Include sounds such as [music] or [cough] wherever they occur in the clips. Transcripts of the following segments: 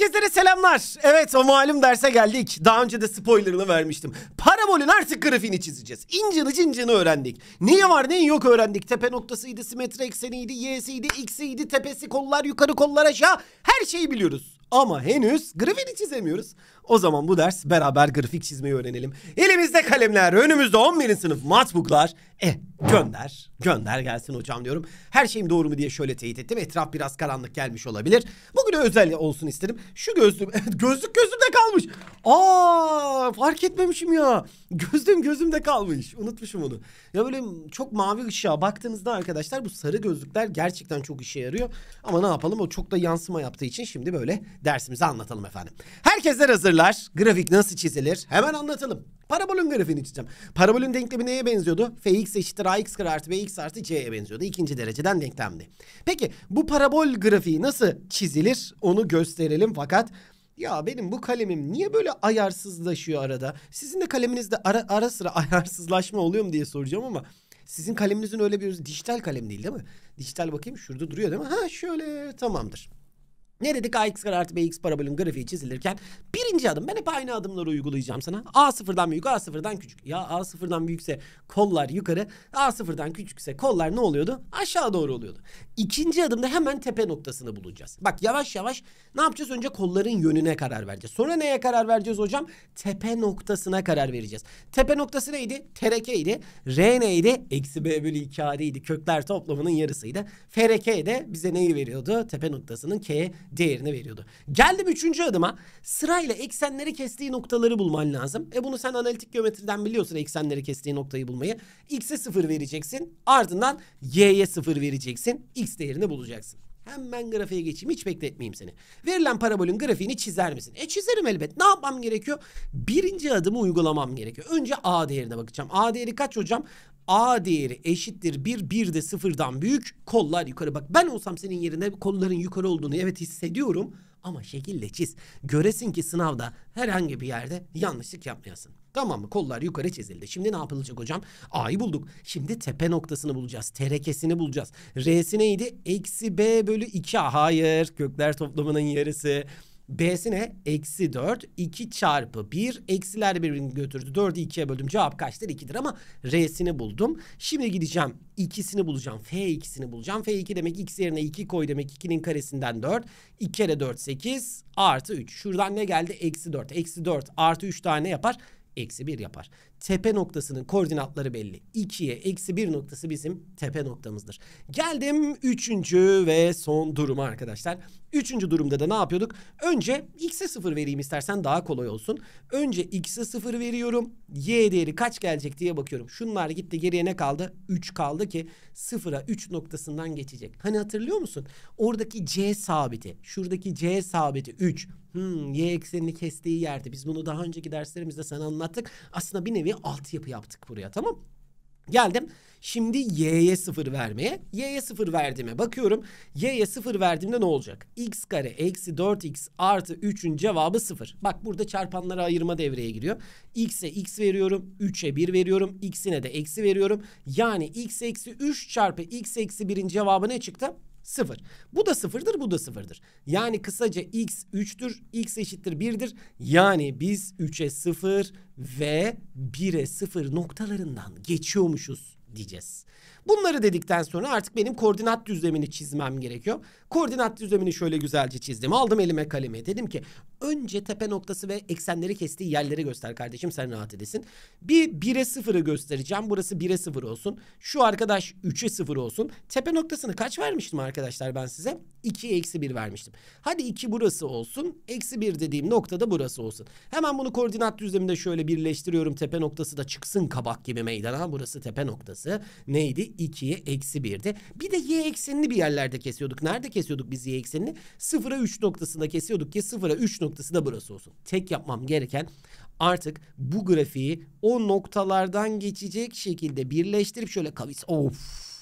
Herkese selamlar. Evet o malum derse geldik. Daha önce de spoilerını vermiştim. Parabolün artık grafiğini çizeceğiz. İncini cincini öğrendik. Neyi var neyi yok öğrendik. Tepe noktasıydı, simetri ekseniydi, y'siydi, x'iydi, tepesi kollar yukarı kollar aşağı. Her şeyi biliyoruz. Ama henüz grafiğini çizemiyoruz. O zaman bu ders beraber grafik çizmeyi öğrenelim. Elimizde kalemler, önümüzde 11. sınıf matbuklar. E gönder, gönder gelsin hocam diyorum. Her şeyim doğru mu diye şöyle teyit ettim. Etraf biraz karanlık gelmiş olabilir. Bugün özel olsun istedim. Şu gözlüğüm, [laughs] gözlük gözümde kalmış. Aa fark etmemişim ya. Gözlüğüm gözümde kalmış. Unutmuşum onu. Ya böyle çok mavi ışığa baktığınızda arkadaşlar bu sarı gözlükler gerçekten çok işe yarıyor. Ama ne yapalım o çok da yansıma yaptığı için şimdi böyle dersimizi anlatalım efendim. Herkesler hazırlan Sorular, grafik nasıl çizilir? Hemen anlatalım. Parabolün grafiğini çizeceğim. Parabolün denklemi neye benziyordu? Fx eşittir ax kare artı bx artı c'ye benziyordu. İkinci dereceden denklemdi. Peki bu parabol grafiği nasıl çizilir? Onu gösterelim fakat ya benim bu kalemim niye böyle ayarsızlaşıyor arada? Sizin de kaleminizde ara, ara sıra [laughs] ayarsızlaşma oluyor mu diye soracağım ama sizin kaleminizin öyle bir dijital kalem değil değil mi? Dijital bakayım şurada duruyor değil mi? Ha şöyle tamamdır. Ne dedik ax kare artı bx parabolün grafiği çizilirken birinci adım ben hep aynı adımları uygulayacağım sana. A sıfırdan büyük A sıfırdan küçük. Ya A sıfırdan büyükse kollar yukarı A sıfırdan küçükse kollar ne oluyordu? Aşağı doğru oluyordu. İkinci adımda hemen tepe noktasını bulacağız. Bak yavaş yavaş ne yapacağız? Önce kolların yönüne karar vereceğiz. Sonra neye karar vereceğiz hocam? Tepe noktasına karar vereceğiz. Tepe noktası neydi? idi. R neydi? Eksi B bölü 2 A'deydi. Kökler toplamının yarısıydı. FRK de bize neyi veriyordu? Tepe noktasının k'ye değerini veriyordu. Geldim üçüncü adıma sırayla eksenleri kestiği noktaları bulman lazım. E bunu sen analitik geometriden biliyorsun eksenleri kestiği noktayı bulmayı. X'e sıfır vereceksin ardından Y'ye sıfır vereceksin x değerini bulacaksın. Hemen grafiğe geçeyim hiç bekletmeyeyim seni. Verilen parabolün grafiğini çizer misin? E çizerim elbet. Ne yapmam gerekiyor? Birinci adımı uygulamam gerekiyor. Önce A değerine bakacağım. A değeri kaç hocam? A değeri eşittir 1. 1 de 0'dan büyük. Kollar yukarı. Bak ben olsam senin yerine kolların yukarı olduğunu evet hissediyorum. Ama şekille çiz. Göresin ki sınavda herhangi bir yerde yanlışlık yapmayasın. Tamam mı? Kollar yukarı çizildi. Şimdi ne yapılacak hocam? A'yı bulduk. Şimdi tepe noktasını bulacağız. Terekesini bulacağız. R'si neydi? Eksi B bölü 2. Hayır. Kökler toplamının yarısı. B'si ne? Eksi 4. 2 çarpı 1. Eksiler birbirini götürdü. 4'ü 2'ye böldüm. Cevap kaçtır? 2'dir ama R'sini buldum. Şimdi gideceğim. ikisini bulacağım. F ikisini bulacağım. F 2 demek x yerine 2 koy demek 2'nin karesinden 4. 2 kere 4 8 artı 3. Şuradan ne geldi? Eksi 4. Eksi 4 artı 3 tane yapar eksi 1 yapar. Tepe noktasının koordinatları belli. 2'ye eksi 1 noktası bizim tepe noktamızdır. Geldim 3. ve son duruma arkadaşlar. 3. durumda da ne yapıyorduk? Önce x'e 0 vereyim istersen daha kolay olsun. Önce x'e 0 veriyorum. Y değeri kaç gelecek diye bakıyorum. Şunlar gitti geriye ne kaldı? 3 kaldı ki 0'a 3 noktasından geçecek. Hani hatırlıyor musun? Oradaki c sabiti. Şuradaki c sabiti 3 hmm, y eksenini kestiği yerde biz bunu daha önceki derslerimizde sana anlattık. Aslında bir nevi altyapı yaptık buraya tamam Geldim. Şimdi y'ye sıfır vermeye. y'ye sıfır verdiğime bakıyorum. y'ye sıfır verdiğimde ne olacak? x kare eksi 4x artı 3'ün cevabı sıfır. Bak burada çarpanlara ayırma devreye giriyor. x'e x veriyorum. 3'e 1 veriyorum. x'ine de eksi veriyorum. Yani x eksi 3 çarpı x eksi 1'in cevabı ne çıktı? Sıfır. Bu da sıfırdır, bu da sıfırdır. Yani kısaca x 3'tür, x eşittir 1'dir. Yani biz 3'e 0 ve 1'e 0 noktalarından geçiyormuşuz diyeceğiz. Bunları dedikten sonra artık benim koordinat düzlemini çizmem gerekiyor. Koordinat düzlemini şöyle güzelce çizdim. Aldım elime kalemi. Dedim ki Önce tepe noktası ve eksenleri kestiği yerleri göster kardeşim sen rahat edesin. Bir 1'e 0'ı göstereceğim. Burası 1'e 0 olsun. Şu arkadaş 3'e 0 olsun. Tepe noktasını kaç vermiştim arkadaşlar ben size? 2'ye eksi 1 vermiştim. Hadi 2 burası olsun. Eksi 1 dediğim noktada burası olsun. Hemen bunu koordinat düzleminde şöyle birleştiriyorum. Tepe noktası da çıksın kabak gibi meydana. Burası tepe noktası. Neydi? 2'ye eksi 1'di. Bir de y eksenini bir yerlerde kesiyorduk. Nerede kesiyorduk biz y eksenini? 0'a 3 noktasında kesiyorduk ki 0'a 3 noktasında noktası da burası olsun. Tek yapmam gereken artık bu grafiği o noktalardan geçecek şekilde birleştirip şöyle kavis. Of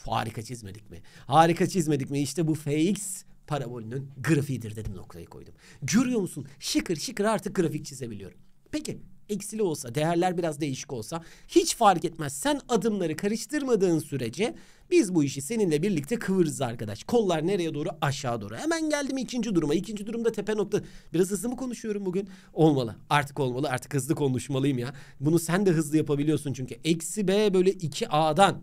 harika çizmedik mi? Harika çizmedik mi? İşte bu fx parabolünün grafiğidir dedim noktayı koydum. Görüyor musun? Şıkır şıkır artık grafik çizebiliyorum. Peki eksili olsa, değerler biraz değişik olsa hiç fark etmez. Sen adımları karıştırmadığın sürece biz bu işi seninle birlikte kıvırız arkadaş. Kollar nereye doğru? Aşağı doğru. Hemen geldim ikinci duruma. İkinci durumda tepe nokta. Biraz hızlı mı konuşuyorum bugün? Olmalı. Artık olmalı. Artık hızlı konuşmalıyım ya. Bunu sen de hızlı yapabiliyorsun çünkü. Eksi B bölü 2A'dan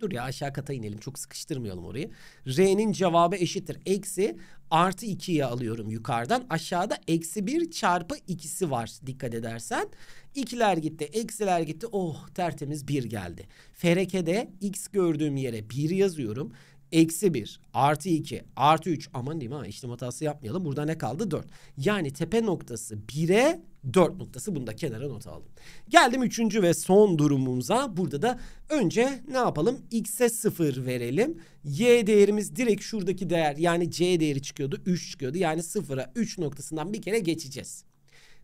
Dur ya aşağı kata inelim çok sıkıştırmayalım orayı. R'nin cevabı eşittir. Eksi artı 2'yi alıyorum yukarıdan. Aşağıda eksi 1 çarpı ikisi var dikkat edersen. İkiler gitti eksiler gitti oh tertemiz 1 geldi. Fereke'de x gördüğüm yere 1 yazıyorum. Eksi 1, artı 2, artı 3. Aman diyeyim ha işlem hatası yapmayalım. Burada ne kaldı? 4. Yani tepe noktası 1'e 4 noktası. Bunu da kenara not aldım. Geldim üçüncü ve son durumumuza. Burada da önce ne yapalım? X'e 0 verelim. Y değerimiz direkt şuradaki değer yani C değeri çıkıyordu. 3 çıkıyordu. Yani 0'a 3 noktasından bir kere geçeceğiz.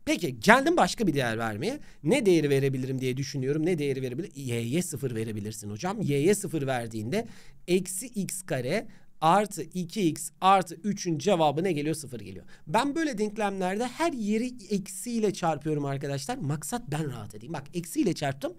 Peki geldim başka bir değer vermeye. Ne değeri verebilirim diye düşünüyorum. Ne değeri verebilir? Y'ye sıfır verebilirsin hocam. Y'ye sıfır verdiğinde eksi x kare artı 2x artı 3'ün cevabı ne geliyor? Sıfır geliyor. Ben böyle denklemlerde her yeri eksiyle çarpıyorum arkadaşlar. Maksat ben rahat edeyim. Bak eksiyle çarptım.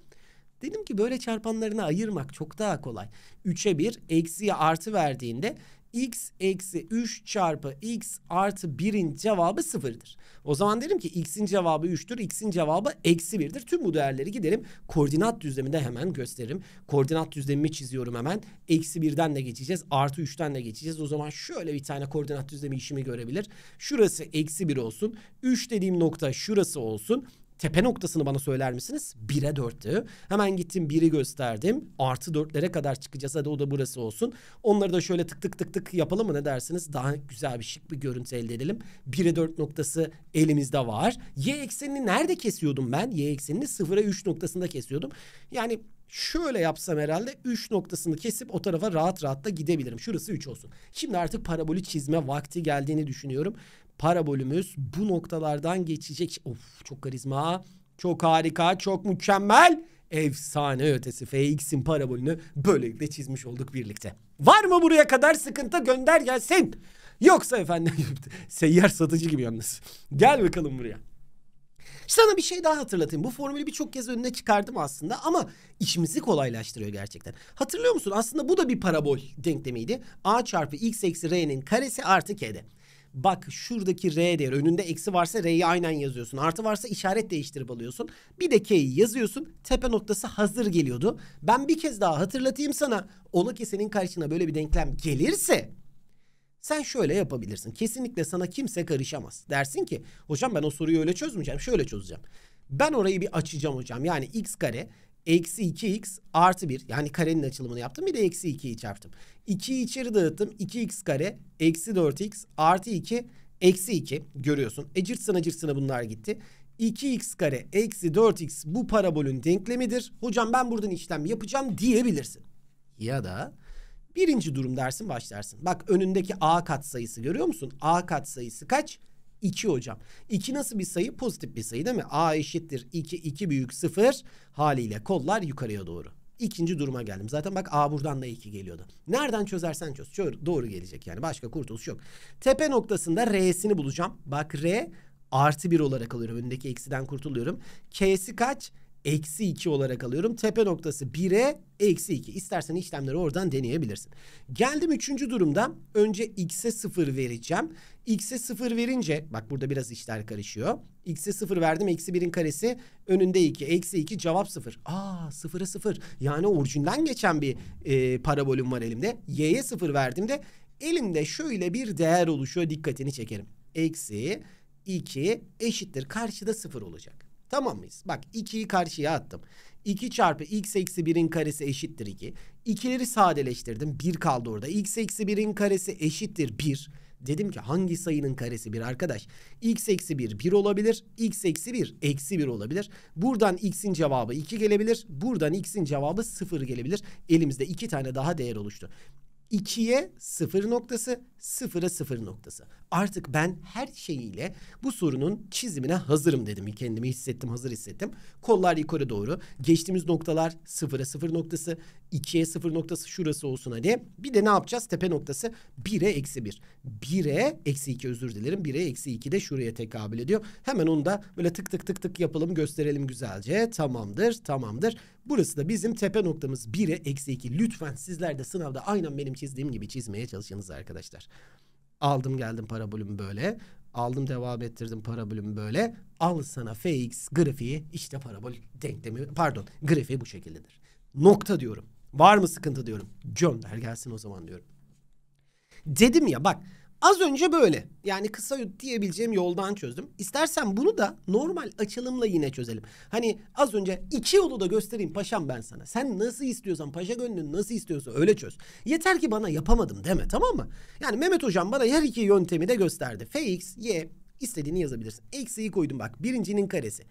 Dedim ki böyle çarpanlarını ayırmak çok daha kolay. 3'e 1 eksiye artı verdiğinde x eksi 3 çarpı x artı 1'in cevabı 0'dır. O zaman derim ki x'in cevabı 3'tür, x'in cevabı eksi 1'dir. Tüm bu değerleri giderim, koordinat düzleminde hemen gösteririm. Koordinat düzlemimi çiziyorum hemen. Eksi 1'den de geçeceğiz, artı 3'ten de geçeceğiz. O zaman şöyle bir tane koordinat düzlemi işimi görebilir. Şurası eksi 1 olsun. 3 dediğim nokta şurası olsun tepe noktasını bana söyler misiniz? 1'e 4'tü. Hemen gittim 1'i gösterdim. Artı 4'lere kadar çıkacağız. Hadi o da burası olsun. Onları da şöyle tık tık tık tık yapalım mı ne dersiniz? Daha güzel bir şık bir görüntü elde edelim. 1'e 4 noktası elimizde var. Y eksenini nerede kesiyordum ben? Y eksenini 0'a 3 noktasında kesiyordum. Yani Şöyle yapsam herhalde 3 noktasını kesip o tarafa rahat rahat da gidebilirim. Şurası 3 olsun. Şimdi artık parabolü çizme vakti geldiğini düşünüyorum. Parabolümüz bu noktalardan geçecek. Of çok karizma. Çok harika, çok mükemmel. Efsane ötesi FX'in parabolünü böylelikle çizmiş olduk birlikte. Var mı buraya kadar sıkıntı gönder gelsin. Yoksa efendim [laughs] seyyar satıcı gibi yalnız. Gel bakalım buraya. Sana bir şey daha hatırlatayım. Bu formülü birçok kez önüne çıkardım aslında ama işimizi kolaylaştırıyor gerçekten. Hatırlıyor musun? Aslında bu da bir parabol denklemiydi. A çarpı x eksi r'nin karesi artı k'de. Bak şuradaki r değer önünde eksi varsa r'yi aynen yazıyorsun. Artı varsa işaret değiştirip alıyorsun. Bir de k'yi yazıyorsun. Tepe noktası hazır geliyordu. Ben bir kez daha hatırlatayım sana. Ola ki senin karşına böyle bir denklem gelirse sen şöyle yapabilirsin. Kesinlikle sana kimse karışamaz. Dersin ki hocam ben o soruyu öyle çözmeyeceğim. Şöyle çözeceğim. Ben orayı bir açacağım hocam. Yani x kare eksi 2x artı 1. Yani karenin açılımını yaptım. Bir de eksi 2'yi çarptım. 2'yi içeri dağıttım. 2x kare eksi 4x artı 2 eksi 2 görüyorsun. Ecirtsın ecirtsına bunlar gitti. 2x kare eksi 4x bu parabolün denklemidir. Hocam ben buradan işlem yapacağım diyebilirsin. Ya da Birinci durum dersin başlarsın. Bak önündeki A katsayısı görüyor musun? A katsayısı kaç? 2 hocam. 2 nasıl bir sayı? Pozitif bir sayı değil mi? A eşittir 2, 2 büyük 0 haliyle kollar yukarıya doğru. İkinci duruma geldim. Zaten bak A buradan da 2 geliyordu. Nereden çözersen çöz. çöz. Doğru gelecek yani. Başka kurtuluş yok. Tepe noktasında R'sini bulacağım. Bak R artı 1 olarak alıyorum. Öndeki eksiden kurtuluyorum. K'si kaç? eksi 2 olarak alıyorum. Tepe noktası 1'e eksi 2. İstersen işlemleri oradan deneyebilirsin. Geldim üçüncü durumda. Önce x'e 0 vereceğim. x'e 0 verince bak burada biraz işler karışıyor. x'e 0 verdim. Eksi 1'in karesi önünde 2. Eksi 2 cevap 0. Aa 0'a 0. Yani orijinden geçen bir e, parabolüm var elimde. y'ye 0 de elimde şöyle bir değer oluşuyor. Dikkatini çekerim. Eksi 2 eşittir. Karşıda 0 olacak. Tamam mıyız? Bak 2'yi karşıya attım. 2 çarpı x eksi 1'in karesi eşittir 2. İkileri sadeleştirdim. 1 kaldı orada. x eksi 1'in karesi eşittir 1. Dedim ki hangi sayının karesi 1 arkadaş? x eksi 1 1 olabilir. x eksi 1 eksi 1 olabilir. Buradan x'in cevabı 2 gelebilir. Buradan x'in cevabı 0 gelebilir. Elimizde iki tane daha değer oluştu. 2'ye 0 noktası, 0'a 0 noktası. Artık ben her şeyiyle bu sorunun çizimine hazırım dedim. Kendimi hissettim, hazır hissettim. Kollar yukarı doğru. Geçtiğimiz noktalar 0'a 0 noktası, 2'ye 0 noktası şurası olsun hadi. Bir de ne yapacağız? Tepe noktası 1'e eksi 1. 1'e eksi 2 özür dilerim. 1'e eksi 2 de şuraya tekabül ediyor. Hemen onu da böyle tık tık tık tık yapalım gösterelim güzelce. Tamamdır, tamamdır. Burası da bizim tepe noktamız 1'e eksi 2. Lütfen sizler de sınavda aynen benim çizdiğim gibi çizmeye çalışınız arkadaşlar. Aldım geldim parabolüm böyle. Aldım devam ettirdim parabolüm böyle. Al sana fx grafiği işte parabol denklemi pardon grafiği bu şekildedir. Nokta diyorum. Var mı sıkıntı diyorum. Gönder gelsin o zaman diyorum. Dedim ya bak Az önce böyle. Yani kısa diyebileceğim yoldan çözdüm. İstersen bunu da normal açılımla yine çözelim. Hani az önce iki yolu da göstereyim paşam ben sana. Sen nasıl istiyorsan paşa gönlün nasıl istiyorsa öyle çöz. Yeter ki bana yapamadım deme tamam mı? Yani Mehmet hocam bana her iki yöntemi de gösterdi. Fx, y istediğini yazabilirsin. Eksiyi koydum bak birincinin karesi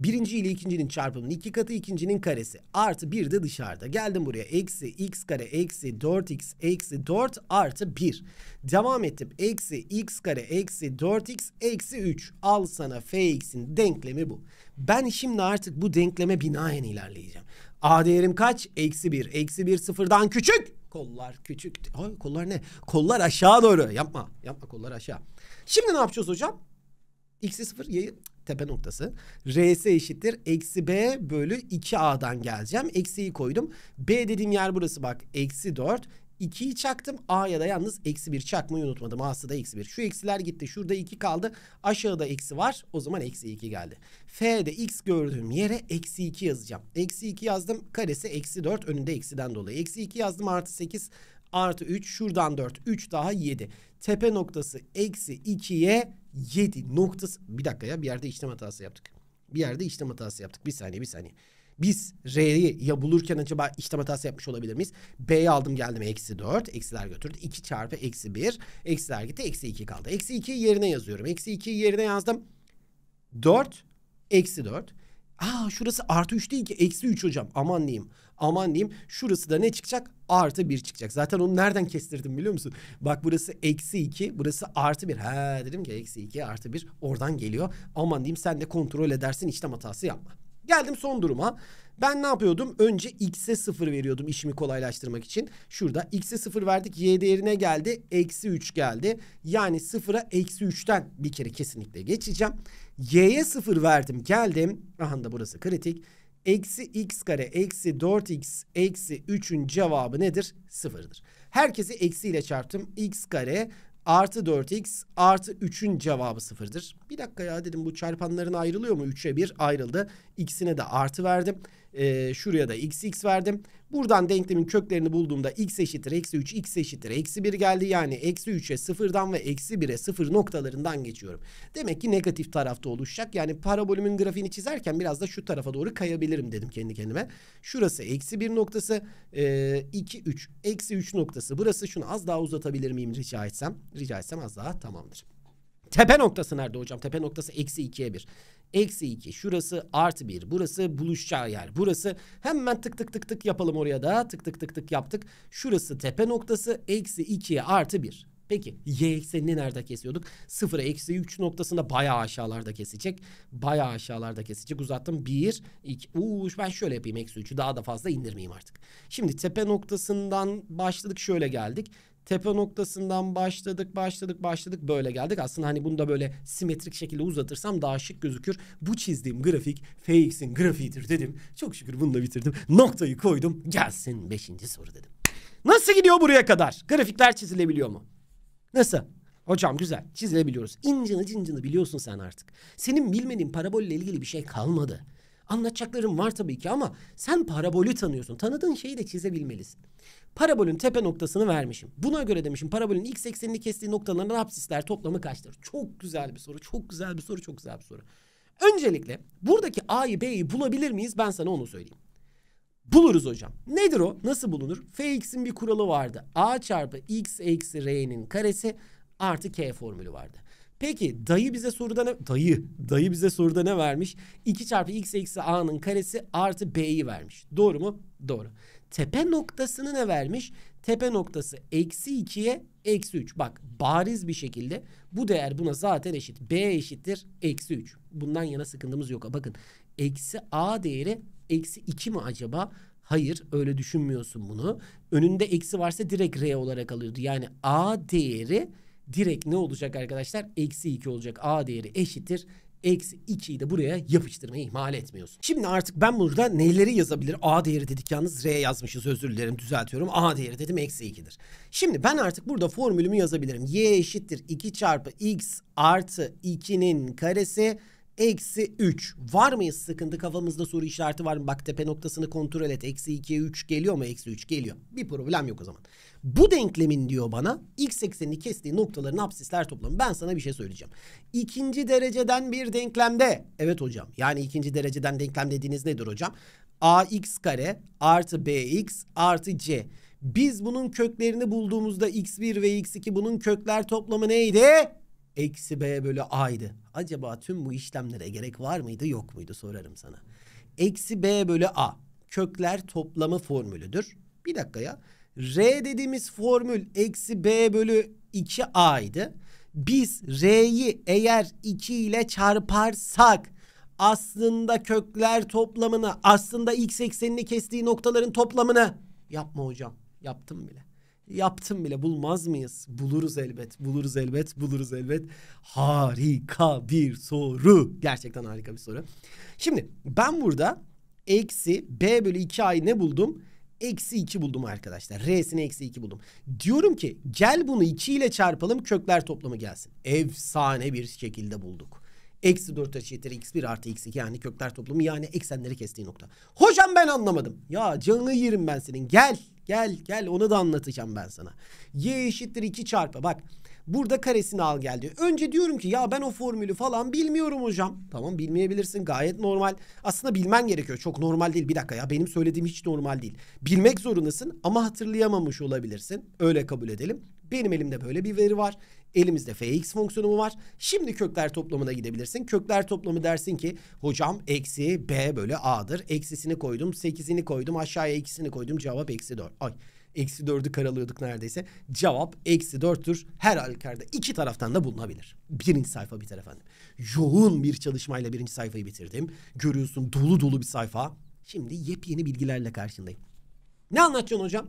birinci ile ikincinin çarpımının iki katı ikincinin karesi artı bir de dışarıda. Geldim buraya eksi x kare eksi 4x eksi 4 artı 1. Devam ettim eksi x kare eksi 4x eksi 3. Al sana fx'in denklemi bu. Ben şimdi artık bu denkleme binaen ilerleyeceğim. A değerim kaç? Eksi 1. Eksi 1 sıfırdan küçük. Kollar küçük. Ay kollar ne? Kollar aşağı doğru. Yapma. Yapma kollar aşağı. Şimdi ne yapacağız hocam? X'e sıfır. Y'ye tepe noktası. RS eşittir. Eksi B bölü 2A'dan geleceğim. Eksiyi koydum. B dediğim yer burası bak. Eksi 4. 2'yi çaktım. A'ya da yalnız eksi 1 çakmayı unutmadım. A'sı da eksi 1. Şu eksiler gitti. Şurada 2 kaldı. Aşağıda eksi var. O zaman eksi 2 geldi. F'de x gördüğüm yere eksi 2 yazacağım. Eksi 2 yazdım. Karesi eksi 4. Önünde eksiden dolayı. Eksi 2 yazdım. Artı 8 artı 3. Şuradan 4. 3 daha 7. Tepe noktası eksi 2'ye 7 noktası... Bir dakika ya bir yerde işlem hatası yaptık. Bir yerde işlem hatası yaptık. Bir saniye bir saniye. Biz R'yi ya bulurken acaba işlem hatası yapmış olabilir miyiz? B'yi aldım geldim eksi 4. Eksiler götürdü. 2 çarpı eksi 1. Eksiler gitti. Eksi 2 kaldı. Eksi 2'yi yerine yazıyorum. Eksi 2'yi yerine yazdım. 4. Eksi 4. Aa şurası artı 3 değil ki. Eksi 3 hocam. Aman diyeyim aman diyeyim şurası da ne çıkacak? Artı bir çıkacak. Zaten onu nereden kestirdim biliyor musun? Bak burası eksi iki burası artı bir. He dedim ki eksi iki artı bir oradan geliyor. Aman diyeyim sen de kontrol edersin işlem hatası yapma. Geldim son duruma. Ben ne yapıyordum? Önce x'e 0 veriyordum işimi kolaylaştırmak için. Şurada x'e 0 verdik. Y değerine geldi. Eksi 3 geldi. Yani 0'a eksi 3'ten bir kere kesinlikle geçeceğim. Y'ye 0 verdim. Geldim. Aha da burası kritik eksi x kare eksi 4x eksi 3'ün cevabı nedir? Sıfırdır. Herkesi eksi ile çarptım. x kare artı 4x artı 3'ün cevabı sıfırdır. Bir dakika ya dedim bu çarpanların ayrılıyor mu? 3'e 1 ayrıldı. X'ine de artı verdim. E, şuraya da x x verdim. Buradan denklemin köklerini bulduğumda x eşittir eksi 3, x eşittir eksi 1 geldi. Yani eksi 3'e 0'dan ve eksi 1'e 0 noktalarından geçiyorum. Demek ki negatif tarafta oluşacak. Yani parabolümün grafiğini çizerken biraz da şu tarafa doğru kayabilirim dedim kendi kendime. Şurası eksi 1 noktası, e, 2, 3, eksi 3 noktası. Burası şunu az daha uzatabilir miyim rica etsem? Rica etsem az daha tamamdır. Tepe noktası nerede hocam? Tepe noktası eksi 2'ye 1 eksi 2. Şurası artı 1. Burası buluşacağı yer. Burası hemen tık tık tık tık yapalım oraya da. Tık tık tık tık yaptık. Şurası tepe noktası. Eksi 2'ye artı 1. Peki y eksenini nerede kesiyorduk? 0 eksi 3 noktasında bayağı aşağılarda kesecek. Bayağı aşağılarda kesecek. Uzattım 1, 2. Uuş ben şöyle yapayım eksi 3'ü daha da fazla indirmeyeyim artık. Şimdi tepe noktasından başladık şöyle geldik. Tepe noktasından başladık başladık başladık böyle geldik. Aslında hani bunu da böyle simetrik şekilde uzatırsam daha şık gözükür. Bu çizdiğim grafik FX'in grafiğidir dedim. Çok şükür bunu da bitirdim. Noktayı koydum. Gelsin 5. soru dedim. Nasıl gidiyor buraya kadar? Grafikler çizilebiliyor mu? Nasıl? Hocam güzel çizilebiliyoruz. İncini cincini biliyorsun sen artık. Senin bilmediğin parabolle ilgili bir şey kalmadı. Anlatacaklarım var tabii ki ama sen parabolü tanıyorsun. Tanıdığın şeyi de çizebilmelisin. Parabolün tepe noktasını vermişim. Buna göre demişim parabolün x eksenini kestiği noktaların apsisler toplamı kaçtır? Çok güzel bir soru. Çok güzel bir soru. Çok güzel bir soru. Öncelikle buradaki a'yı b'yi bulabilir miyiz? Ben sana onu söyleyeyim. Buluruz hocam. Nedir o? Nasıl bulunur? Fx'in bir kuralı vardı. A çarpı x eksi r'nin karesi artı k formülü vardı. Peki dayı bize soruda ne dayı dayı bize soruda ne vermiş? 2 çarpı x eksi a'nın karesi artı b'yi vermiş. Doğru mu? Doğru. Tepe noktasını ne vermiş? Tepe noktası eksi 2'ye eksi 3. Bak bariz bir şekilde bu değer buna zaten eşit. B eşittir eksi 3. Bundan yana sıkıntımız yok. Bakın eksi a değeri eksi 2 mi acaba? Hayır öyle düşünmüyorsun bunu. Önünde eksi varsa direkt r olarak alıyordu. Yani a değeri direkt ne olacak arkadaşlar? Eksi 2 olacak. A değeri eşittir. Eksi 2'yi de buraya yapıştırmayı ihmal etmiyorsun. Şimdi artık ben burada neleri yazabilir? A değeri dedik yalnız R yazmışız özür dilerim düzeltiyorum. A değeri dedim eksi 2'dir. Şimdi ben artık burada formülümü yazabilirim. Y eşittir 2 çarpı X artı 2'nin karesi eksi 3. Var mıyız sıkıntı kafamızda soru işareti var mı? Bak tepe noktasını kontrol et. Eksi 2'ye 3 geliyor mu? Eksi 3 geliyor. Bir problem yok o zaman. Bu denklemin diyor bana x eksenini kestiği noktaların apsisler toplamı. Ben sana bir şey söyleyeceğim. İkinci dereceden bir denklemde. Evet hocam. Yani ikinci dereceden denklem dediğiniz nedir hocam? ax kare artı bx artı c. Biz bunun köklerini bulduğumuzda x1 ve x2 bunun kökler toplamı neydi? Eksi b bölü a'ydı. Acaba tüm bu işlemlere gerek var mıydı yok muydu sorarım sana. Eksi b bölü a kökler toplamı formülüdür. Bir dakika ya. R dediğimiz formül eksi B bölü 2A idi. Biz R'yi eğer 2 ile çarparsak aslında kökler toplamını aslında x eksenini kestiği noktaların toplamını yapma hocam yaptım bile. Yaptım bile bulmaz mıyız? Buluruz elbet, buluruz elbet, buluruz elbet. Harika bir soru. Gerçekten harika bir soru. Şimdi ben burada eksi b bölü 2 ayı ne buldum? Eksi 2 buldum arkadaşlar. R'sini eksi 2 buldum. Diyorum ki gel bunu 2 ile çarpalım kökler toplamı gelsin. Efsane bir şekilde bulduk. Eksi 4 eşittir x1 artı x2 yani kökler toplamı yani eksenleri kestiği nokta. Hocam ben anlamadım. Ya canını yerim ben senin gel Gel gel onu da anlatacağım ben sana. Y eşittir 2 çarpı bak. Burada karesini al gel diyor. Önce diyorum ki ya ben o formülü falan bilmiyorum hocam. Tamam bilmeyebilirsin gayet normal. Aslında bilmen gerekiyor. Çok normal değil. Bir dakika ya benim söylediğim hiç normal değil. Bilmek zorundasın ama hatırlayamamış olabilirsin. Öyle kabul edelim. Benim elimde böyle bir veri var. Elimizde fx fonksiyonu var. Şimdi kökler toplamına gidebilirsin. Kökler toplamı dersin ki hocam eksi b bölü a'dır. Eksisini koydum, 8'ini koydum, aşağıya ikisini koydum. Cevap eksi 4. Ay eksi 4'ü karalıyorduk neredeyse. Cevap eksi 4'tür. Her halükarda iki taraftan da bulunabilir. Birinci sayfa biter efendim. Yoğun bir çalışmayla birinci sayfayı bitirdim. Görüyorsun dolu dolu bir sayfa. Şimdi yepyeni bilgilerle karşındayım. Ne anlatacaksın hocam?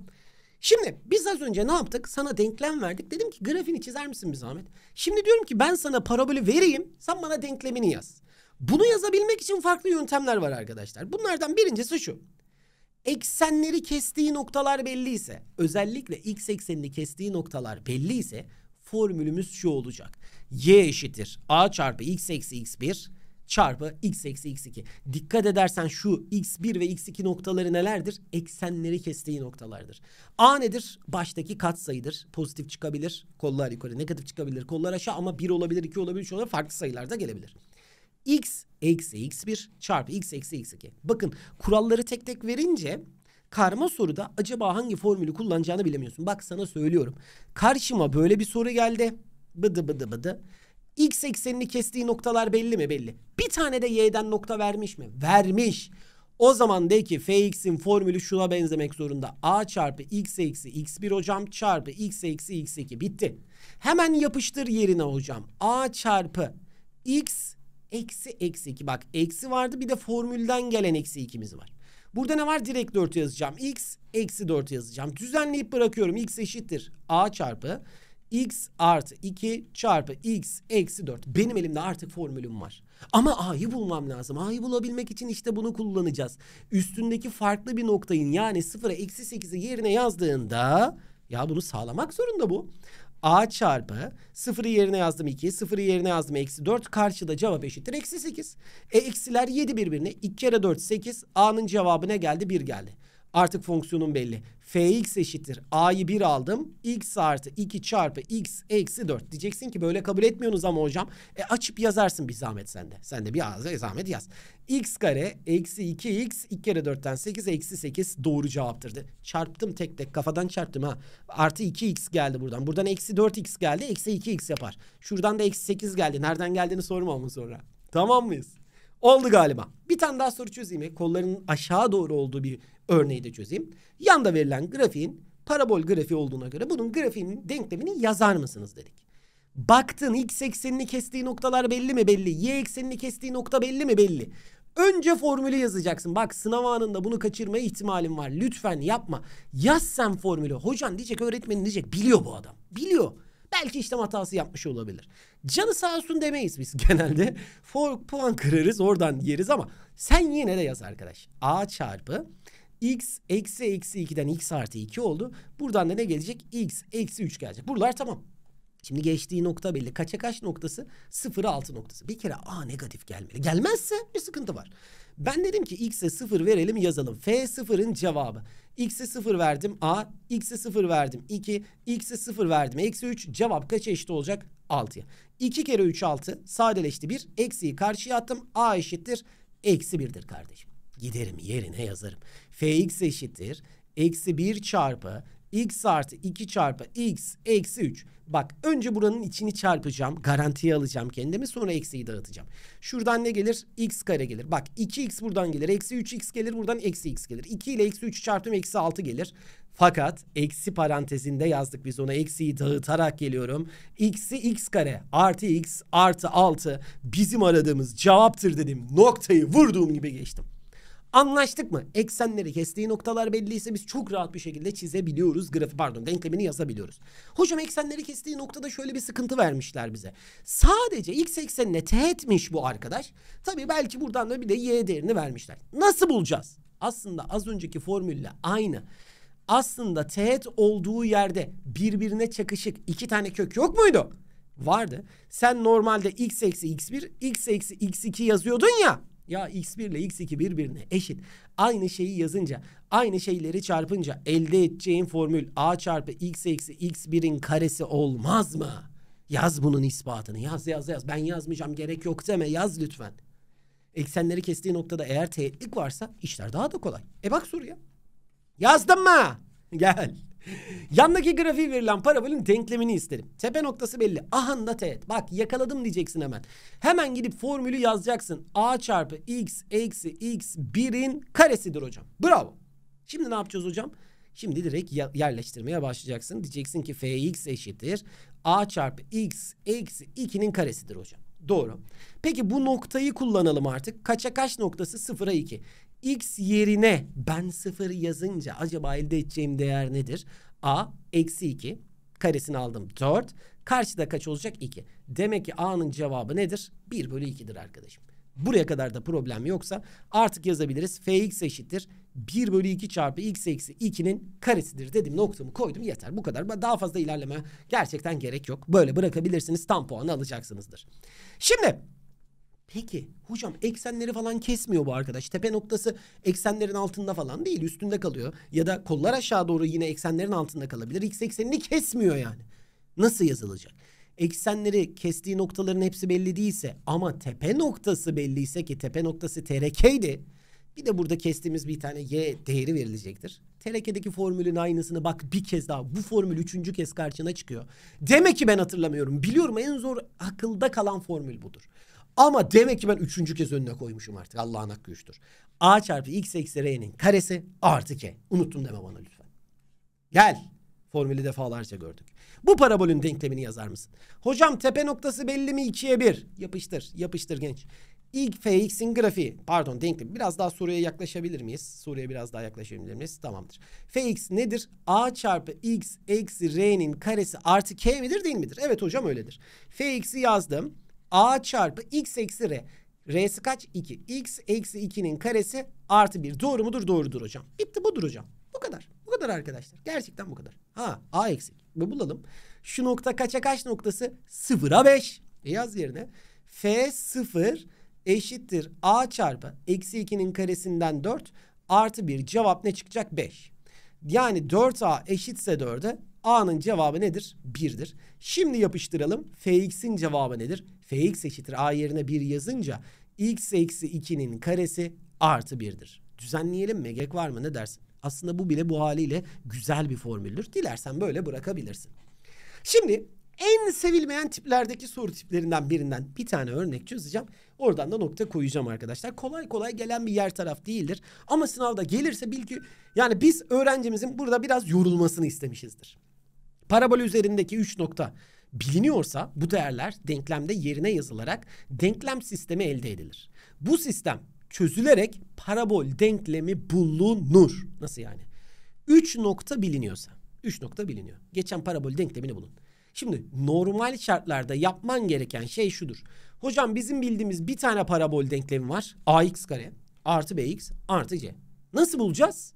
Şimdi biz az önce ne yaptık? Sana denklem verdik. Dedim ki grafiğini çizer misin bir zahmet? Şimdi diyorum ki ben sana parabolü vereyim. Sen bana denklemini yaz. Bunu yazabilmek için farklı yöntemler var arkadaşlar. Bunlardan birincisi şu. Eksenleri kestiği noktalar belliyse, özellikle x eksenini kestiği noktalar belliyse formülümüz şu olacak. y eşittir a çarpı x eksi x1 çarpı x eksi x2. Dikkat edersen şu x1 ve x2 noktaları nelerdir? Eksenleri kestiği noktalardır. A nedir? Baştaki katsayıdır. Pozitif çıkabilir, kollar yukarı. Negatif çıkabilir, kollar aşağı ama 1 olabilir, 2 olabilir, şöyle Farklı sayılar da gelebilir. x eksi x1 çarpı x eksi x2. Bakın kuralları tek tek verince karma soruda acaba hangi formülü kullanacağını bilemiyorsun. Bak sana söylüyorum. Karşıma böyle bir soru geldi. Bıdı bıdı bıdı. X eksenini kestiği noktalar belli mi? Belli. Bir tane de y'den nokta vermiş mi? Vermiş. O zaman de ki fx'in formülü şuna benzemek zorunda. a çarpı x eksi x1 hocam çarpı x eksi x2 bitti. Hemen yapıştır yerine hocam. a çarpı x eksi eksi 2. Bak eksi vardı bir de formülden gelen eksi 2'miz var. Burada ne var? Direkt 4 yazacağım. x eksi 4 yazacağım. Düzenleyip bırakıyorum. x eşittir. a çarpı x artı 2 çarpı x eksi 4. Benim elimde artık formülüm var. Ama a'yı bulmam lazım. A'yı bulabilmek için işte bunu kullanacağız. Üstündeki farklı bir noktayın yani sıfıra eksi 8'i yerine yazdığında... Ya bunu sağlamak zorunda bu. A çarpı sıfırı yerine yazdım 2, sıfırı yerine yazdım eksi 4. Karşıda cevap eşittir eksi 8. E eksiler 7 birbirine. 2 kere 4 8. A'nın cevabı ne geldi? 1 geldi. Artık fonksiyonun belli. Fx eşittir. A'yı 1 aldım. X artı 2 çarpı x eksi 4. Diyeceksin ki böyle kabul etmiyorsunuz ama hocam. E açıp yazarsın bir zahmet sende. Sen de bir zahmet yaz. X kare eksi 2x 2 kere 4'ten 8 eksi 8 doğru cevaptırdı. Çarptım tek tek kafadan çarptım ha. Artı 2x geldi buradan. Buradan eksi 4x geldi. Eksi 2x yapar. Şuradan da eksi 8 geldi. Nereden geldiğini sorma ama sonra. Tamam mıyız? Oldu galiba. Bir tane daha soru çözeyim. Kolların aşağı doğru olduğu bir örneği de çözeyim. Yanda verilen grafiğin parabol grafiği olduğuna göre bunun grafiğinin denklemini yazar mısınız dedik. Baktın x eksenini kestiği noktalar belli mi belli? Y eksenini kestiği nokta belli mi belli? Önce formülü yazacaksın. Bak sınav anında bunu kaçırma ihtimalin var. Lütfen yapma. Yaz sen formülü. Hocan diyecek öğretmenin diyecek. Biliyor bu adam. Biliyor. Belki işlem hatası yapmış olabilir. Canı sağ olsun demeyiz biz [laughs] genelde. Fork puan kırarız oradan yeriz ama sen yine de yaz arkadaş. A çarpı x eksi eksi 2'den x artı 2 oldu. Buradan da ne gelecek? x eksi 3 gelecek. Buralar tamam. Şimdi geçtiği nokta belli. Kaça kaç noktası? 0'a 6 noktası. Bir kere A negatif gelmeli. Gelmezse bir sıkıntı var. Ben dedim ki X'e 0 verelim yazalım. F 0'ın cevabı. X'e 0 verdim A. X'e 0 verdim 2. X'e 0 verdim eksi 3. Cevap kaç eşit olacak? 6'ya. 2 kere 3 6. Sadeleşti 1. Eksiyi karşıya attım. A eşittir. Eksi 1'dir kardeşim. Giderim yerine yazarım. Fx eşittir. Eksi 1 çarpı x artı 2 çarpı x eksi 3. Bak önce buranın içini çarpacağım. Garantiye alacağım kendimi sonra eksiyi dağıtacağım. Şuradan ne gelir? x kare gelir. Bak 2x buradan gelir. Eksi 3x gelir buradan eksi x gelir. 2 ile eksi 3 çarptım eksi 6 gelir. Fakat eksi parantezinde yazdık biz ona eksiyi dağıtarak geliyorum. X'i x kare artı x artı 6 bizim aradığımız cevaptır dedim. Noktayı vurduğum gibi geçtim. Anlaştık mı? Eksenleri kestiği noktalar belliyse biz çok rahat bir şekilde çizebiliyoruz. Grafik pardon denklemini yazabiliyoruz. Hocam eksenleri kestiği noktada şöyle bir sıkıntı vermişler bize. Sadece x eksenine teğetmiş bu arkadaş. Tabii belki buradan da bir de y değerini vermişler. Nasıl bulacağız? Aslında az önceki formülle aynı. Aslında teğet olduğu yerde birbirine çakışık iki tane kök yok muydu? Vardı. Sen normalde x eksi x1, x eksi x2 yazıyordun ya. Ya x1 ile x2 birbirine eşit. Aynı şeyi yazınca, aynı şeyleri çarpınca elde edeceğin formül a çarpı x eksi x1'in karesi olmaz mı? Yaz bunun ispatını. Yaz yaz yaz. Ben yazmayacağım gerek yok deme. Yaz lütfen. Eksenleri kestiği noktada eğer teğetlik varsa işler daha da kolay. E bak soruya. Yazdın mı? Gel. Yandaki grafiği verilen parabolün denklemini isterim. Tepe noktası belli. Ahanda teğet. Bak yakaladım diyeceksin hemen. Hemen gidip formülü yazacaksın. A çarpı x eksi x birin karesidir hocam. Bravo. Şimdi ne yapacağız hocam? Şimdi direkt yerleştirmeye başlayacaksın. Diyeceksin ki fx eşittir. A çarpı x eksi 2'nin karesidir hocam. Doğru. Peki bu noktayı kullanalım artık. Kaça kaç noktası? Sıfıra 2 x yerine ben sıfır yazınca acaba elde edeceğim değer nedir? a eksi 2 karesini aldım 4 karşıda kaç olacak 2 demek ki a'nın cevabı nedir 1 bölü 2'dir arkadaşım. Buraya kadar da problem yoksa artık yazabiliriz. Fx eşittir. 1 bölü 2 çarpı x eksi 2'nin karesidir dedim. Noktamı koydum yeter. Bu kadar. Daha fazla ilerleme gerçekten gerek yok. Böyle bırakabilirsiniz. Tam puanı alacaksınızdır. Şimdi Peki hocam eksenleri falan kesmiyor bu arkadaş. Tepe noktası eksenlerin altında falan değil üstünde kalıyor. Ya da kollar aşağı doğru yine eksenlerin altında kalabilir. X eksenini kesmiyor yani. Nasıl yazılacak? Eksenleri kestiği noktaların hepsi belli değilse ama tepe noktası belliyse ki tepe noktası TRK'ydi. Bir de burada kestiğimiz bir tane Y değeri verilecektir. TRK'deki formülün aynısını bak bir kez daha bu formül üçüncü kez karşına çıkıyor. Demek ki ben hatırlamıyorum. Biliyorum en zor akılda kalan formül budur. Ama demek ki ben üçüncü kez önüne koymuşum artık. Allah'ın hakkı üçtür. A çarpı x eksi r'nin karesi artı k. Unuttum deme bana lütfen. Gel. Formülü defalarca gördük. Bu parabolün denklemini yazar mısın? Hocam tepe noktası belli mi? 2'ye 1. Yapıştır. Yapıştır genç. İlk fx'in grafiği. Pardon denklem. Biraz daha soruya yaklaşabilir miyiz? Soruya biraz daha yaklaşabilir miyiz? Tamamdır. fx nedir? a çarpı x eksi r'nin karesi artı k midir değil midir? Evet hocam öyledir. fx'i yazdım a çarpı x eksi r. R'si kaç? 2. X eksi 2'nin karesi artı 1. Doğru mudur? Doğrudur hocam. Bitti budur hocam. Bu kadar. Bu kadar arkadaşlar. Gerçekten bu kadar. Ha A eksik. Bu bulalım. Şu nokta kaça kaç noktası? 0'a 5. E yaz yerine. F 0 eşittir A çarpı eksi 2'nin karesinden 4 artı 1. Cevap ne çıkacak? 5. Yani 4A eşitse 4'e A'nın cevabı nedir? 1'dir. Şimdi yapıştıralım. Fx'in cevabı nedir? fx eşittir a yerine 1 yazınca x eksi 2'nin karesi artı 1'dir. Düzenleyelim mi? Gerek var mı? Ne dersin? Aslında bu bile bu haliyle güzel bir formüldür. Dilersen böyle bırakabilirsin. Şimdi en sevilmeyen tiplerdeki soru tiplerinden birinden bir tane örnek çözeceğim. Oradan da nokta koyacağım arkadaşlar. Kolay kolay gelen bir yer taraf değildir. Ama sınavda gelirse bil ki yani biz öğrencimizin burada biraz yorulmasını istemişizdir. Parabol üzerindeki 3 nokta biliniyorsa bu değerler denklemde yerine yazılarak denklem sistemi elde edilir. Bu sistem çözülerek parabol denklemi bulunur. Nasıl yani? 3 nokta biliniyorsa. 3 nokta biliniyor. Geçen parabol denklemini bulun. Şimdi normal şartlarda yapman gereken şey şudur. Hocam bizim bildiğimiz bir tane parabol denklemi var. AX kare artı BX artı C. Nasıl bulacağız?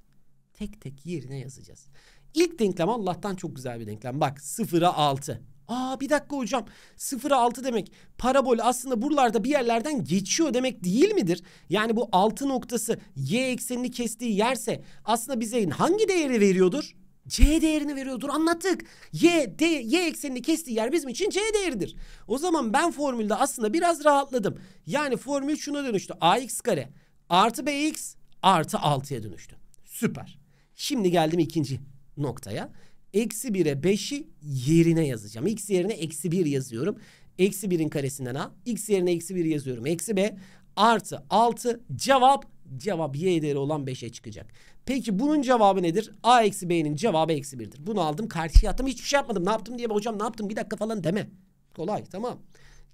Tek tek yerine yazacağız. İlk denklem Allah'tan çok güzel bir denklem. Bak 0'a 6. Aa bir dakika hocam 0'a 6 demek parabol aslında buralarda bir yerlerden geçiyor demek değil midir? Yani bu 6 noktası y eksenini kestiği yerse aslında bize hangi değeri veriyordur? C değerini veriyordur anlattık. Y, D, Y eksenini kestiği yer bizim için C değeridir. O zaman ben formülde aslında biraz rahatladım. Yani formül şuna dönüştü. AX kare artı BX artı 6'ya dönüştü. Süper. Şimdi geldim ikinci noktaya. Eksi 1'e 5'i yerine yazacağım. X yerine eksi 1 yazıyorum. Eksi 1'in karesinden A. X yerine eksi 1 yazıyorum. Eksi B artı 6 cevap cevap y değeri olan 5'e çıkacak. Peki bunun cevabı nedir? A eksi B'nin cevabı eksi 1'dir. Bunu aldım karşıya attım hiçbir şey yapmadım. Ne yaptım diye hocam ne yaptım bir dakika falan deme. Kolay tamam.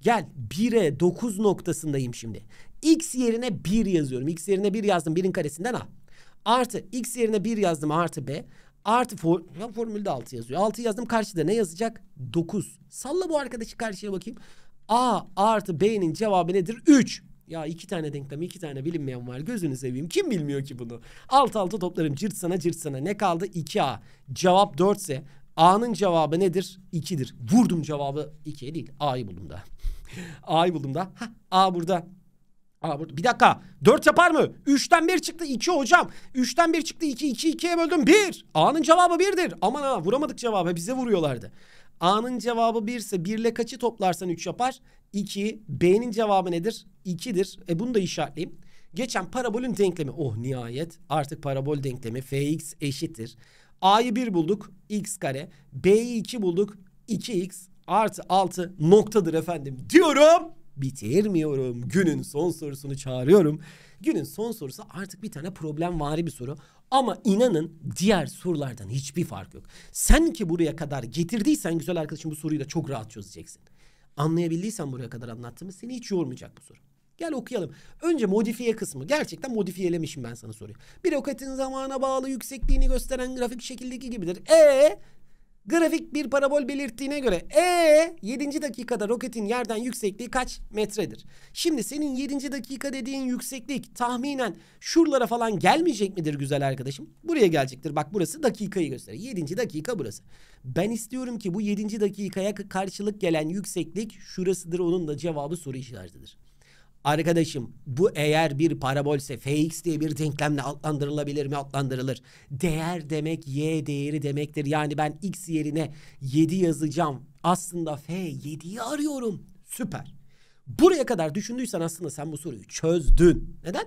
Gel 1'e 9 noktasındayım şimdi. X yerine 1 yazıyorum. X yerine 1 yazdım 1'in karesinden A. Artı X yerine 1 yazdım artı B. Artı for, ya formülde 6 yazıyor. 6 yazdım karşıda ne yazacak? 9. Salla bu arkadaşı karşıya bakayım. A artı B'nin cevabı nedir? 3. Ya iki tane denklem iki tane bilinmeyen var gözünü seveyim. Kim bilmiyor ki bunu? Alt alta toplarım cırt sana cırt sana. Ne kaldı? 2A. Cevap 4 ise A'nın cevabı nedir? 2'dir. Vurdum cevabı 2'ye değil. A'yı buldum da. [laughs] A'yı buldum da. Ha, A burada. Aa, burada, bir dakika. 4 yapar mı? 3'ten 1 çıktı 2 hocam. 3'ten 1 çıktı 2. 2 2'ye böldüm 1. A'nın cevabı 1'dir. Aman ha vuramadık cevabı. Bize vuruyorlardı. A'nın cevabı 1 ise 1 ile kaçı toplarsan 3 yapar? 2. B'nin cevabı nedir? 2'dir. E bunu da işaretleyeyim. Geçen parabolün denklemi. Oh nihayet. Artık parabol denklemi fx eşittir. A'yı 1 bulduk. X kare. B'yi 2 bulduk. 2x artı 6 noktadır efendim diyorum bitirmiyorum. Günün son sorusunu çağırıyorum. Günün son sorusu artık bir tane problem problemvari bir soru. Ama inanın diğer sorulardan hiçbir fark yok. Sen ki buraya kadar getirdiysen güzel arkadaşım bu soruyu da çok rahat çözeceksin. Anlayabildiysen buraya kadar anlattığımı seni hiç yormayacak bu soru. Gel okuyalım. Önce modifiye kısmı. Gerçekten modifiyelemişim ben sana soruyu. Bir roketin zamana bağlı yüksekliğini gösteren grafik şekildeki gibidir. E Grafik bir parabol belirttiğine göre e 7. dakikada roketin yerden yüksekliği kaç metredir? Şimdi senin 7. dakika dediğin yükseklik tahminen şuralara falan gelmeyecek midir güzel arkadaşım? Buraya gelecektir. Bak burası dakikayı gösteriyor. 7. dakika burası. Ben istiyorum ki bu 7. dakikaya karşılık gelen yükseklik şurasıdır. Onun da cevabı soru işaretidir. Arkadaşım bu eğer bir parabolse fx diye bir denklemle adlandırılabilir mi? Adlandırılır. Değer demek y değeri demektir. Yani ben x yerine 7 yazacağım. Aslında f 7'yi arıyorum. Süper. Buraya kadar düşündüysen aslında sen bu soruyu çözdün. Neden?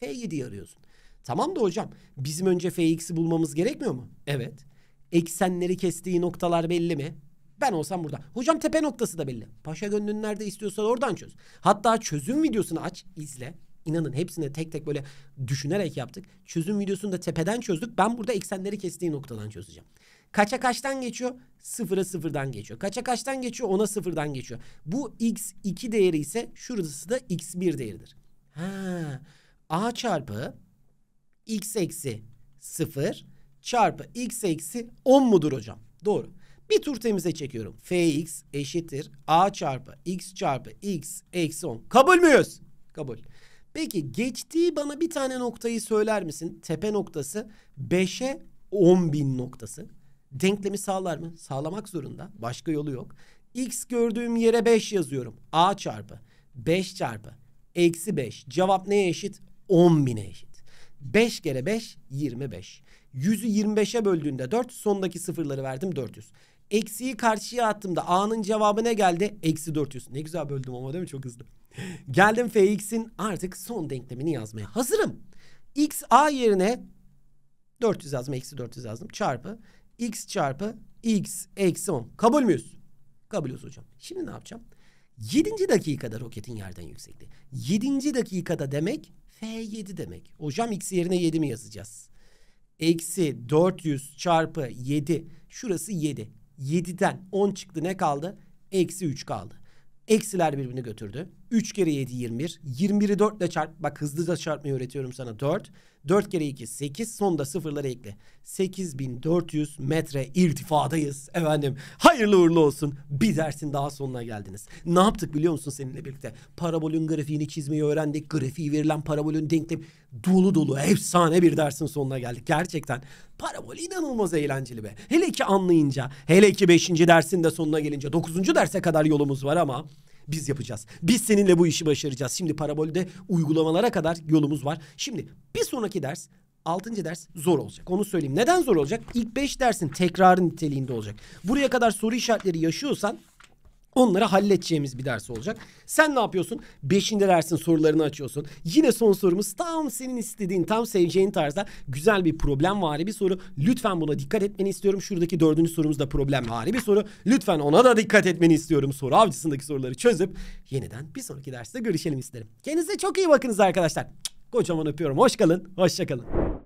f 7'yi arıyorsun. Tamam da hocam bizim önce fx'i bulmamız gerekmiyor mu? Evet. Eksenleri kestiği noktalar belli mi? Ben olsam burada. Hocam tepe noktası da belli. Paşa gönlün nerede istiyorsan oradan çöz. Hatta çözüm videosunu aç, izle. İnanın hepsini tek tek böyle düşünerek yaptık. Çözüm videosunu da tepeden çözdük. Ben burada eksenleri kestiği noktadan çözeceğim. Kaça kaçtan geçiyor? Sıfıra sıfırdan geçiyor. Kaça kaçtan geçiyor? Ona sıfırdan geçiyor. Bu x2 değeri ise şurası da x1 değeridir. Ha, a çarpı x eksi 0 çarpı x eksi 10 mudur hocam? Doğru. Bir tur temize çekiyorum. Fx eşittir a çarpı x çarpı x eksi 10. Kabul müyüz? Kabul. Peki geçtiği bana bir tane noktayı söyler misin? Tepe noktası 5'e 10 bin noktası. Denklemi sağlar mı? Sağlamak zorunda. Başka yolu yok. X gördüğüm yere 5 yazıyorum. A çarpı 5 çarpı eksi 5. Cevap neye eşit? 10 bine eşit. 5 kere 5 25. 100'ü 25'e böldüğünde 4. Sondaki sıfırları verdim 400. Eksiyi karşıya attığımda A'nın cevabı ne geldi? Eksi 400. Ne güzel böldüm ama değil mi? Çok hızlı. Geldim Fx'in artık son denklemini yazmaya. Hazırım. X A yerine 400 yazdım. Eksi 400 yazdım. Çarpı. X çarpı. X eksi 10. Kabul müyüz? Kabulüz hocam. Şimdi ne yapacağım? 7. dakikada roketin yerden yüksekliği. 7. dakikada demek F7 demek. Hocam X yerine 7 mi yazacağız? Eksi 400 çarpı 7. Şurası 7. 7'den 10 çıktı ne kaldı? Eksi 3 kaldı. Eksiler birbirini götürdü. 3 kere 7 21. 21'i 4 ile çarp. Bak hızlıca çarpmayı öğretiyorum sana. 4. 4 kere 2 8. Sonda sıfırları ekle. 8400 metre irtifadayız. Efendim hayırlı uğurlu olsun. Bir dersin daha sonuna geldiniz. Ne yaptık biliyor musun seninle birlikte? Parabolün grafiğini çizmeyi öğrendik. Grafiği verilen parabolün denklemi dolu dolu efsane bir dersin sonuna geldik. Gerçekten parabol inanılmaz eğlenceli be. Hele ki anlayınca. Hele ki 5. dersin de sonuna gelince. 9. derse kadar yolumuz var ama biz yapacağız. Biz seninle bu işi başaracağız. Şimdi parabolde uygulamalara kadar yolumuz var. Şimdi bir sonraki ders altıncı ders zor olacak. Onu söyleyeyim. Neden zor olacak? İlk beş dersin tekrarın niteliğinde olacak. Buraya kadar soru işaretleri yaşıyorsan Onları halledeceğimiz bir ders olacak. Sen ne yapıyorsun? Beşinde dersin sorularını açıyorsun. Yine son sorumuz tam senin istediğin, tam seveceğin tarzda güzel bir problem vari bir soru. Lütfen buna dikkat etmeni istiyorum. Şuradaki dördüncü sorumuz da problem vari bir soru. Lütfen ona da dikkat etmeni istiyorum. Soru avcısındaki soruları çözüp yeniden bir sonraki derste görüşelim isterim. Kendinize çok iyi bakınız arkadaşlar. Kocaman öpüyorum. Hoş kalın. Hoşça kalın.